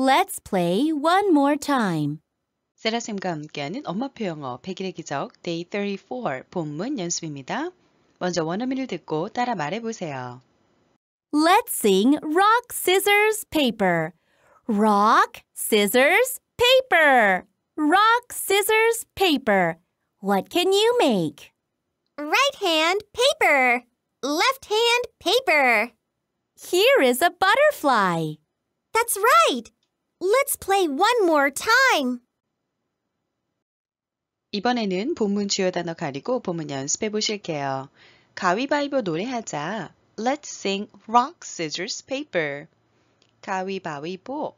Let's play one more time. 세라쌤과 함께하는 엄마표 영어 100일의 기적 Day 34 본문 연습입니다. 먼저 원어민을 듣고 따라 말해보세요. Let's sing rock, scissors, paper. Rock, scissors, paper. Rock, scissors, paper. What can you make? Right hand, paper. Left hand, paper. Here is a butterfly. That's right. Let's play one more time. 이번에는 본문 주요 단어 가리고 본문 연습해 보실게요. 가위바위보 노래하자. Let's sing rock, scissors, paper. 가위바위보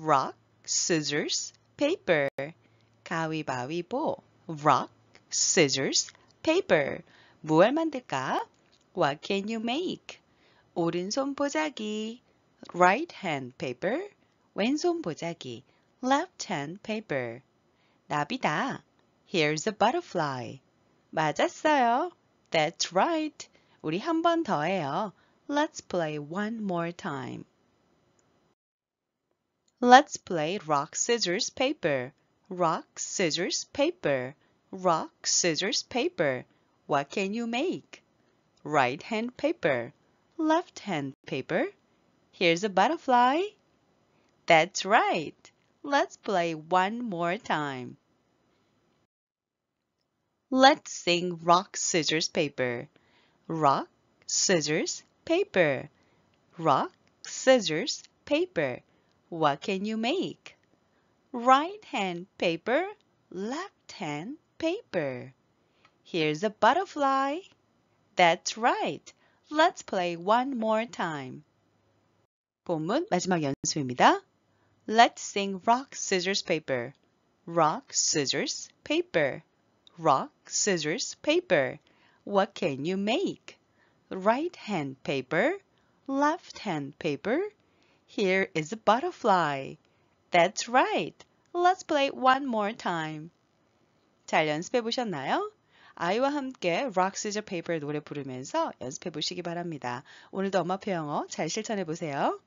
rock, scissors, paper. 가위바위보 rock, scissors, paper. 무얼 만들까? What can you make? 오른손 보자기 right hand paper 왼손 보자기, left hand paper. 나비다, here's a butterfly. 맞았어요. That's right. 우리 한 번 더 해요. Let's play one more time. Let's play rock, scissors, paper. Rock, scissors, paper. Rock, scissors, paper. What can you make? Right hand paper. Left hand paper. Here's a butterfly. That's right. Let's play one more time. Let's sing rock, scissors, paper. Rock, scissors, paper. Rock, scissors, paper. What can you make? Right hand paper, left hand paper. Here's a butterfly. That's right. Let's play one more time. 본문 마지막 연습입니다. Let's sing rock, scissors, paper. Rock, scissors, paper. Rock, scissors, paper. What can you make? Right hand paper, left hand paper. Here is a butterfly. That's right. Let's play one more time. 잘 연습해 보셨나요? 아이와 함께 Rock, Scissors, Paper 노래 부르면서 연습해 보시기 바랍니다. 오늘도 엄마표 영어 잘 실천해 보세요.